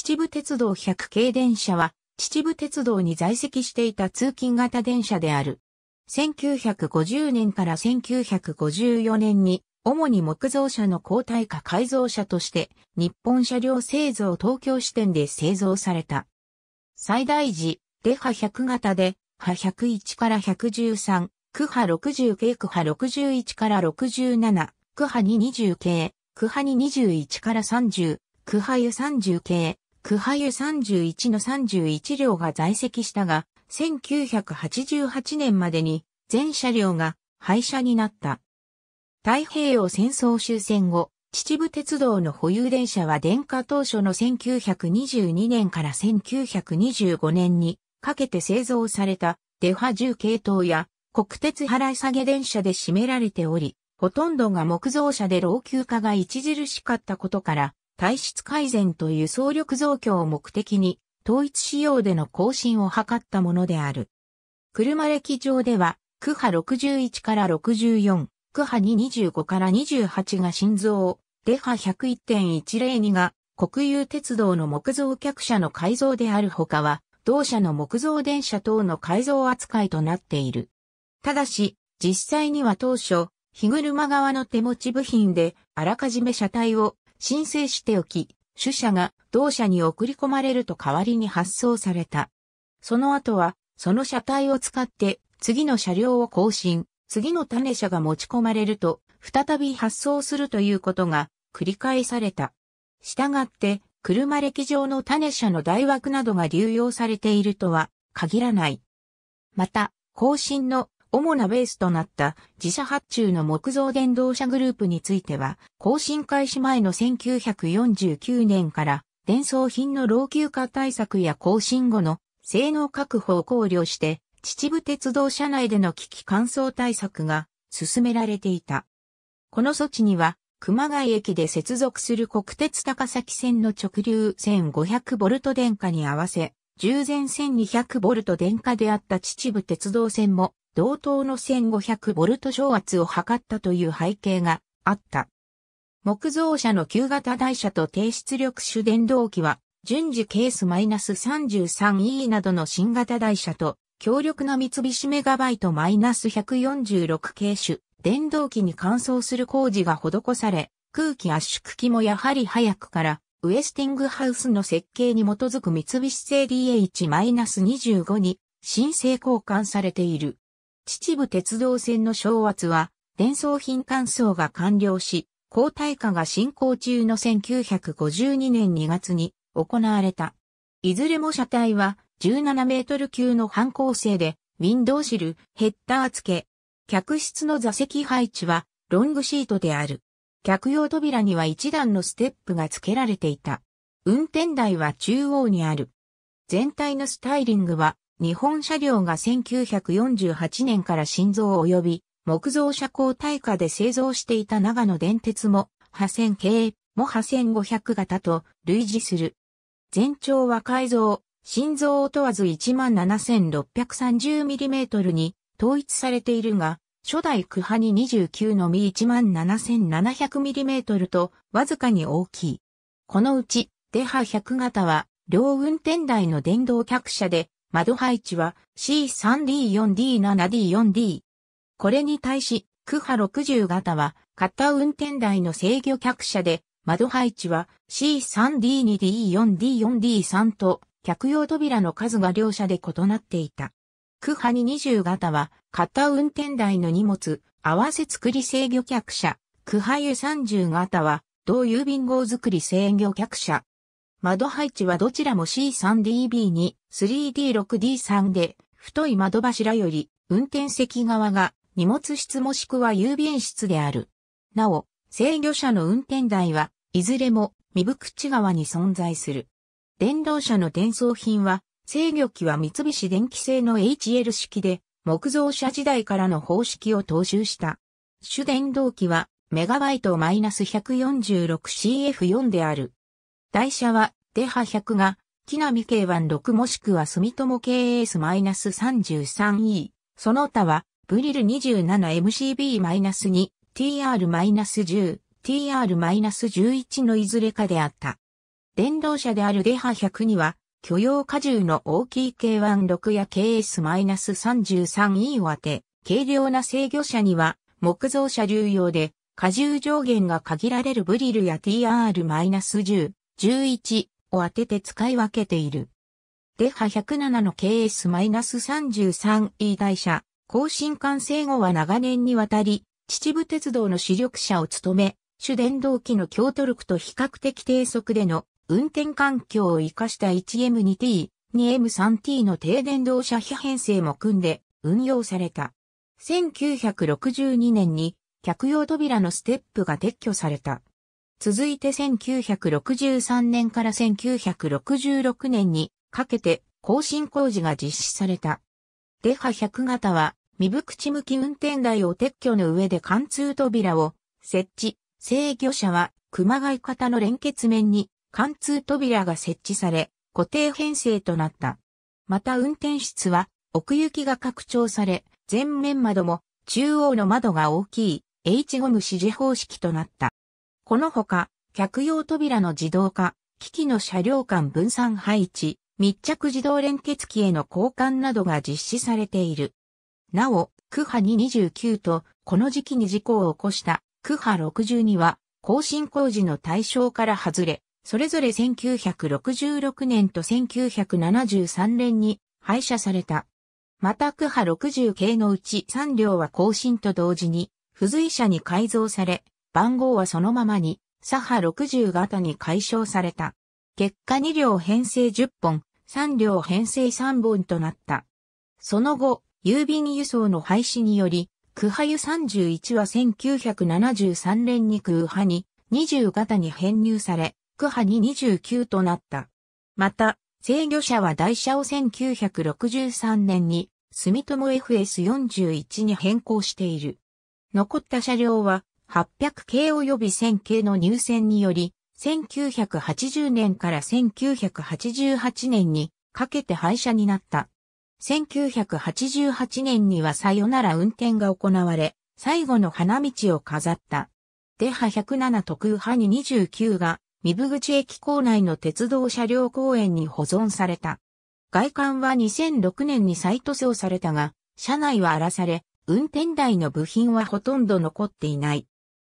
秩父鉄道100系電車は、秩父鉄道に在籍していた通勤型電車である。1950年から1954年に、主に木造車の交代化改造車として、日本車両製造東京支店で製造された。最大時、デハ100型で、ハ101から113、区波60系区波61から67、区波220系、区波221から30、区波湯30系、クハユ31の31両が在籍したが、1988年までに全車両が廃車になった。太平洋戦争終戦後、秩父鉄道の保有電車は電化当初の1922年から1925年にかけて製造されたデファ10系統や国鉄払い下げ電車で占められており、ほとんどが木造車で老朽化が著しかったことから体質改善と輸送力増強を目的に、統一仕様での更新を図ったものである。車歴上では、区波61から64、区波225から28が心臓、デ波101.102が国有鉄道の木造客車の改造であるほかは、同社の木造電車等の改造扱いとなっている。ただし、実際には当初、日車側の手持ち部品で、あらかじめ車体を申請しておき、主社が同社に送り込まれると代わりに発送された。その後は、その車体を使って次の車両を更新、次の種車が持ち込まれると、再び発送するということが繰り返された。したがって、車歴上の種車の大枠などが流用されているとは限らない。また、更新の主なベースとなった自社発注の木造電動車グループについては、更新開始前の1949年から伝送品の老朽化対策や更新後の性能確保を考慮して、秩父鉄道車内での危機乾燥対策が進められていた。この措置には、熊谷駅で接続する国鉄高崎線の直流 1500V 電化に合わせ、従前 1200V 電化であった秩父鉄道線も同等の1500ボルト昇圧を測ったという背景があった。木造車の旧型台車と低出力主電動機は、順次ケース -33E などの新型台車と、強力な三菱メガバイト -146 系種、電動機に換装する工事が施され、空気圧縮機もやはり早くから、ウエスティングハウスの設計に基づく三菱製 DH-25 に申請交換されている。秩父鉄道線の昭圧は、伝送品換装が完了し、交代化が進行中の1952年2月に行われた。いずれも車体は17メートル級の半構成で、ウィンドウシル、ヘッダー付け。客室の座席配置はロングシートである。客用扉には一段のステップが付けられていた。運転台は中央にある。全体のスタイリングは日本車両が1948年から新造及び木造車高耐火で製造していた長野電鉄も、破線系、も破線500型と類似する。全長は改造、心臓を問わず 17,630mm に統一されているが、初代クハに29のみ 17,700mm とわずかに大きい。このうち、デハ100型は、両運転台の電動客車で、窓配置は C3D4D7D4D。これに対し、クハ60型は、片運転台の制御客車で、窓配置は C3D2D4D4D3 と、客用扉の数が両者で異なっていた。クハに20型は、片運転台の荷物、合わせ作り制御客車。クハユ30型は、同郵便号作り制御客車。窓配置はどちらも C3DB に 3D6D3 で、太い窓柱より運転席側が荷物室もしくは郵便室である。なお、制御車の運転台はいずれも身部口側に存在する。電動車の転送品は制御機は三菱電機製の HL 式で木造車時代からの方式を踏襲した。主電動機はメガバイト -146CF4 である。台車は、デハ100が、木並 K16 もしくは住友 KS-33E、その他は、ブリル 27MCB-2、TR-10、TR-11 のいずれかであった。電動車であるデハ100には、許容荷重の大きい K16 や KS-33E を当て、軽量な制御車には、木造車流用で、荷重上限が限られるブリルや TR-10、11を当てて使い分けている。デハ107の KS-33E 台車、更新完成後は長年にわたり、秩父鉄道の主力車を務め、主電動機の強トルクと比較的低速での運転環境を活かした 1M2T、2M3T の低電動車非編成も組んで運用された。1962年に客用扉のステップが撤去された。続いて1963年から1966年にかけて更新工事が実施された。デハ100型は、未口向き運転台を撤去の上で貫通扉を設置、制御車は熊谷型の連結面に貫通扉が設置され、固定編成となった。また運転室は奥行きが拡張され、前面窓も中央の窓が大きい H ゴム指示方式となった。このほか、客用扉の自動化、機器の車両間分散配置、密着自動連結機への交換などが実施されている。なお、区波229と、この時期に事故を起こした区波62は、更新工事の対象から外れ、それぞれ1966年と1973年に廃車された。また区波60系のうち3両は更新と同時に、付随車に改造され、番号はそのままに、左派60型に解消された。結果2両編成10本、3両編成3本となった。その後、郵便輸送の廃止により、区派輸31は1973年に区派に20型に編入され、区派に29となった。また、制御者は台車を1963年に住友 FS41 に変更している。残った車両は800系及び1000系の入選により、1980年から1988年にかけて廃車になった。1988年にはさよなら運転が行われ、最後の花道を飾った。デハ107特派に29が、三部口駅構内の鉄道車両公園に保存された。外観は2006年に再塗装されたが、車内は荒らされ、運転台の部品はほとんど残っていない。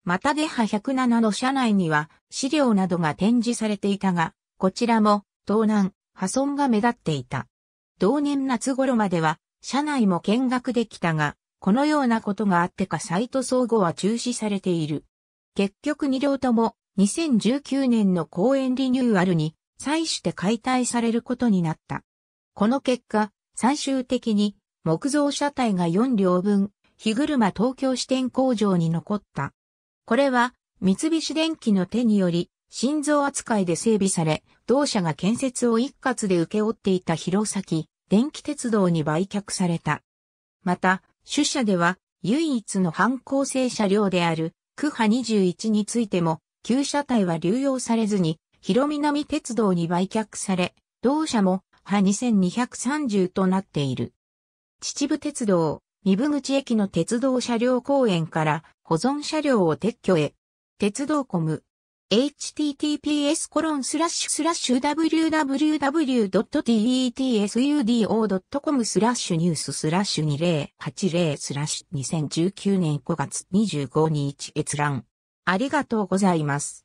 またデハ107の車内には資料などが展示されていたが、こちらも盗難、破損が目立っていた。同年夏頃までは車内も見学できたが、このようなことがあってかサイト総合は中止されている。結局2両とも2019年の公園リニューアルに際して解体されることになった。この結果、最終的に木造車体が4両分、日車東京支店工場に残った。これは三菱電機の手により、心臓扱いで整備され、同社が建設を一括で請け負っていた弘前、電気鉄道に売却された。また、主社では、唯一の反抗性車両である、区波21についても、旧車体は流用されずに、広南鉄道に売却され、同社も、波2230となっている。秩父鉄道、三部口駅の鉄道車両公園から保存車両を撤去へ。鉄道コム。https コロンスラッシュスラッシュ www.tetsudo.com スラッシュニューススラッシュ2080スラッシュ2019年5月25日閲覧。ありがとうございます。